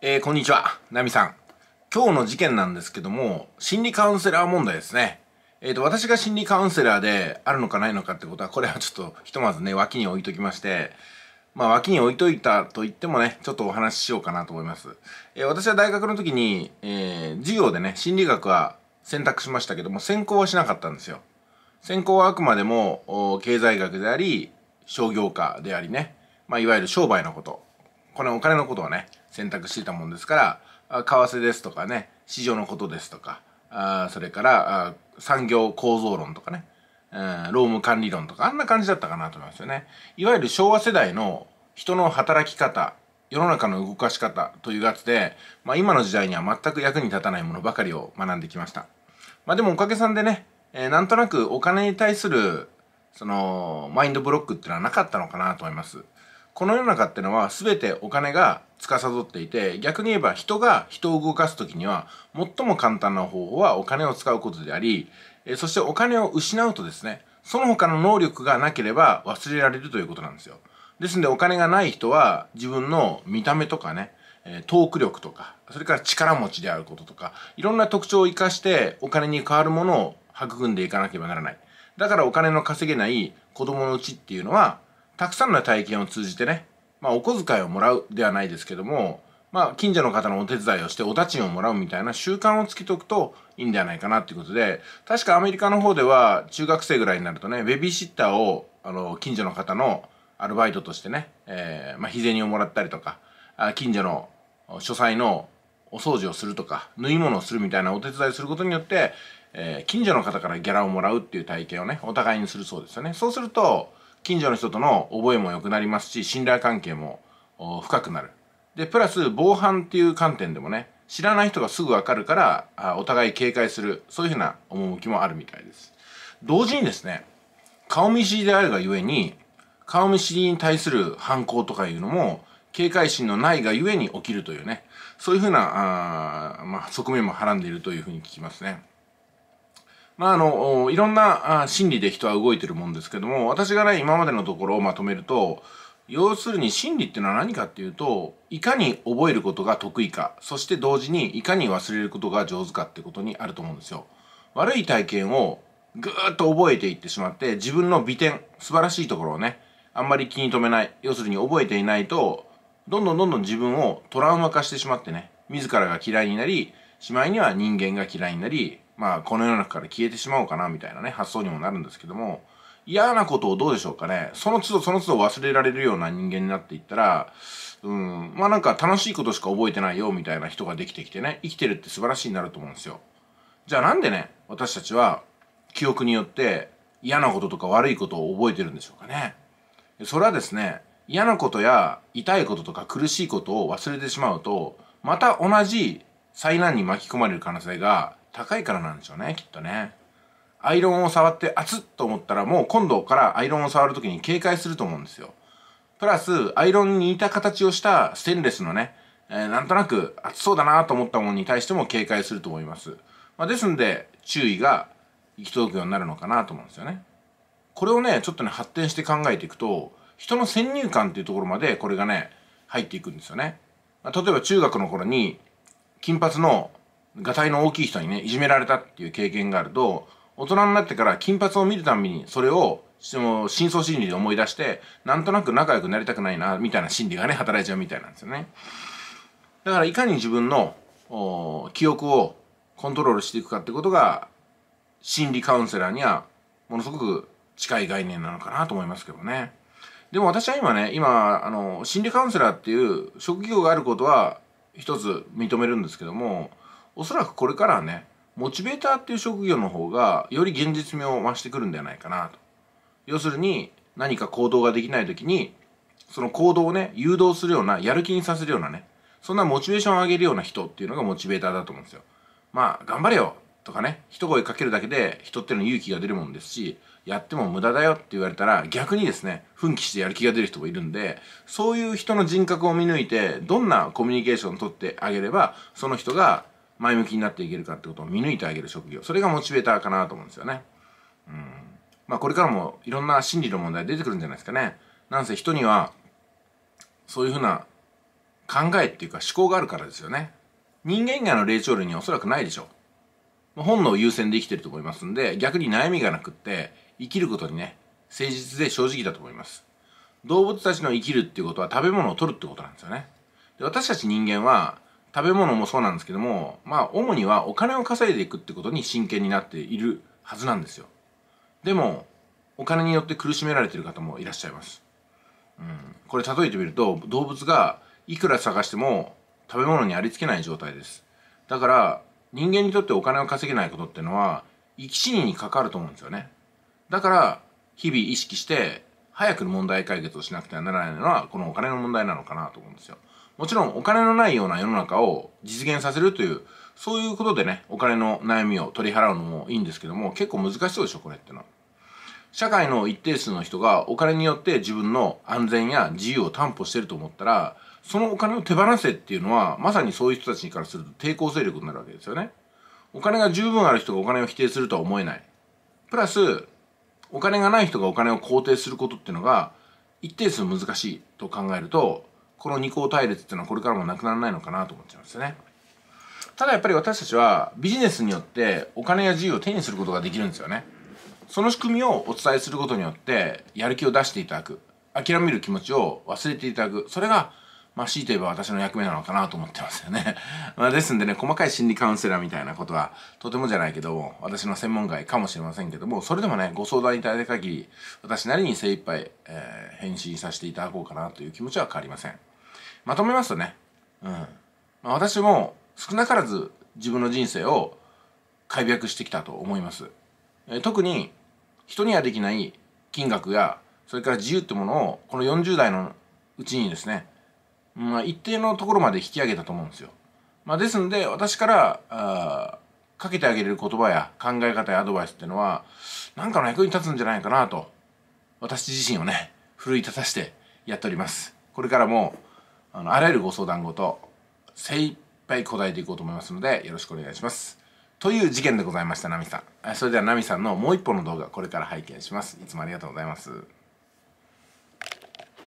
えー、こんにちは、ナミさん。今日の事件なんですけども、心理カウンセラー問題ですね。えっ、ー、と、私が心理カウンセラーであるのかないのかってことは、これはちょっとひとまずね、脇に置いときまして、まあ、脇に置いといたと言ってもね、ちょっとお話ししようかなと思います。えー、私は大学の時に、えー、授業でね、心理学は選択しましたけども、専攻はしなかったんですよ。専攻はあくまでも、経済学であり、商業科でありね、まあ、いわゆる商売のことこれお金のことをね、選択していたもんですから、為替ですとかね、市場のことですとか、あそれから産業構造論とかね、労務管理論とか、あんな感じだったかなと思いますよね。いわゆる昭和世代の人の働き方、世の中の動かし方というやつで、まあ、今の時代には全く役に立たないものばかりを学んできました。まあ、でもおかげさんでね、えー、なんとなくお金に対する、その、マインドブロックっていうのはなかったのかなと思います。この世の中ってのは全てお金が司っていて逆に言えば人が人を動かす時には最も簡単な方法はお金を使うことでありそしてお金を失うとですねその他の能力がなければ忘れられるということなんですよですんでお金がない人は自分の見た目とかねトーク力とかそれから力持ちであることとかいろんな特徴を活かしてお金に代わるものを育んでいかなければならないだからお金の稼げない子供のうちっていうのはたくさんの体験を通じてね、まあ、お小遣いをもらうではないですけども、まあ、近所の方のお手伝いをしてお駄賃をもらうみたいな習慣をつけておくといいんではないかなっていうことで、確かアメリカの方では中学生ぐらいになるとね、ベビーシッターを、あの、近所の方のアルバイトとしてね、えー、まあ、日銭をもらったりとか、あ近所の書斎のお掃除をするとか、縫い物をするみたいなお手伝いすることによって、えー、近所の方からギャラをもらうっていう体験をね、お互いにするそうですよね。そうすると、近所の人との覚えも良くなりますし、信頼関係も深くなる。で、プラス防犯っていう観点でもね、知らない人がすぐわかるから、お互い警戒する、そういうふうな趣もあるみたいです。同時にですね、顔見知りであるがゆえに、顔見知りに対する犯行とかいうのも、警戒心のないがゆえに起きるというね、そういうふうな、あまあ、側面もはらんでいるというふうに聞きますね。まあ、あの、いろんな心理で人は動いてるもんですけども、私がね、今までのところをまとめると、要するに心理っていうのは何かっていうと、いかに覚えることが得意か、そして同時にいかに忘れることが上手かってことにあると思うんですよ。悪い体験をぐーっと覚えていってしまって、自分の美点、素晴らしいところをね、あんまり気に留めない、要するに覚えていないと、どんどんどんどん自分をトラウマ化してしまってね、自らが嫌いになり、しまいには人間が嫌いになり、まあ、この世の中から消えてしまおうかな、みたいなね、発想にもなるんですけども、嫌なことをどうでしょうかね、その都度その都度忘れられるような人間になっていったら、うん、まあなんか楽しいことしか覚えてないよ、みたいな人ができてきてね、生きてるって素晴らしいになると思うんですよ。じゃあなんでね、私たちは、記憶によって嫌なこととか悪いことを覚えてるんでしょうかね。それはですね、嫌なことや痛いこととか苦しいことを忘れてしまうと、また同じ災難に巻き込まれる可能性が高いからなんでしょうねきっとねアイロンを触って熱っと思ったらもう今度からアイロンを触る時に警戒すると思うんですよプラスアイロンに似た形をしたステンレスのね、えー、なんとなく熱そうだなと思ったものに対しても警戒すると思います、まあ、ですんで注意が行き届くようになるのかなと思うんですよねこれをねちょっとね発展して考えていくと人の先入観っていうところまでこれがね入っていくんですよね、まあ、例えば中学の頃に金髪のがたいの大きい人にねいじめられたっていう経験があると大人になってから金髪を見るたびにそれをその深層心理で思い出してなんとなく仲良くなりたくないなみたいな心理がね働いちゃうみたいなんですよねだからいかに自分の記憶をコントロールしていくかってことが心理カウンセラーにはものすごく近い概念なのかなと思いますけどねでも私は今ね今あの心理カウンセラーっていう職業があることは一つ認めるんですけどもおそらくこれからはねモチベーターっていう職業の方がより現実味を増してくるんではないかなと要するに何か行動ができない時にその行動をね誘導するようなやる気にさせるようなねそんなモチベーションを上げるような人っていうのがモチベーターだと思うんですよまあ頑張れよとかね一声かけるだけで人っての勇気が出るもんですしやっても無駄だよって言われたら逆にですね奮起してやる気が出る人もいるんでそういう人の人格を見抜いてどんなコミュニケーションをとってあげればその人が前向きになっていけるかってことを見抜いてあげる職業それがモチベーターかなと思うんですよねうんまあこれからもいろんな心理の問題出てくるんじゃないですかねなんせ人にはそういうふうな考えっていうか思考があるからですよね人間以外の霊長類にはおそらくないでしょう本能優先で生きてると思いますんで逆に悩みがなくって生きることにね誠実で正直だと思います動物たちの生きるっていうことは食べ物を取るってことなんですよねで私たち人間は食べ物もそうなんですけどもまあ主にはお金を稼いでいくってことに真剣になっているはずなんですよでもお金によって苦しめられてる方もいらっしゃいます、うん、これ例えてみると動物がいくら探しても食べ物にありつけない状態ですだから人間にとってお金を稼げないことっていうのは生き死にに関わると思うんですよねだから日々意識して早く問題解決をしなくてはならないのはこのお金の問題なのかなと思うんですよもちろんお金のないような世の中を実現させるという、そういうことでね、お金の悩みを取り払うのもいいんですけども、結構難しそうでしょ、これってのは。社会の一定数の人がお金によって自分の安全や自由を担保してると思ったら、そのお金を手放せっていうのは、まさにそういう人たちからすると抵抗勢力になるわけですよね。お金が十分ある人がお金を否定するとは思えない。プラス、お金がない人がお金を肯定することっていうのが、一定数難しいと考えると、この二項対立っていうのはこれからもなくならないのかなと思っちゃいますね。ただやっぱり私たちはビジネスによってお金や自由を手にすることができるんですよね。その仕組みをお伝えすることによってやる気を出していただく諦める気持ちを忘れていただくそれがまあ、強いて言えば私の役目なのかなと思ってますよね。まあ、ですんでね、細かい心理カウンセラーみたいなことは、とてもじゃないけども、私の専門外かもしれませんけども、それでもね、ご相談いただいた限り、私なりに精一杯、えー、返信させていただこうかなという気持ちは変わりません。まとめますとね、うんまあ、私も少なからず自分の人生を解約してきたと思います。え特に人にはできない金額やそれから自由ってものをこの40代のうちにですね、まあ、一定のところまで引き上げたと思うんですよ。まあ、ですので私からあかけてあげれる言葉や考え方やアドバイスっていうのは何かの役に立つんじゃないかなと私自身をね奮い立たせてやっております。これからもあのあらゆるご相談ごと精一杯答えていこうと思いますのでよろしくお願いします。という事件でございましたナミさんそれではナミさんのもう一本の動画これから拝見しますいつもありがとうございます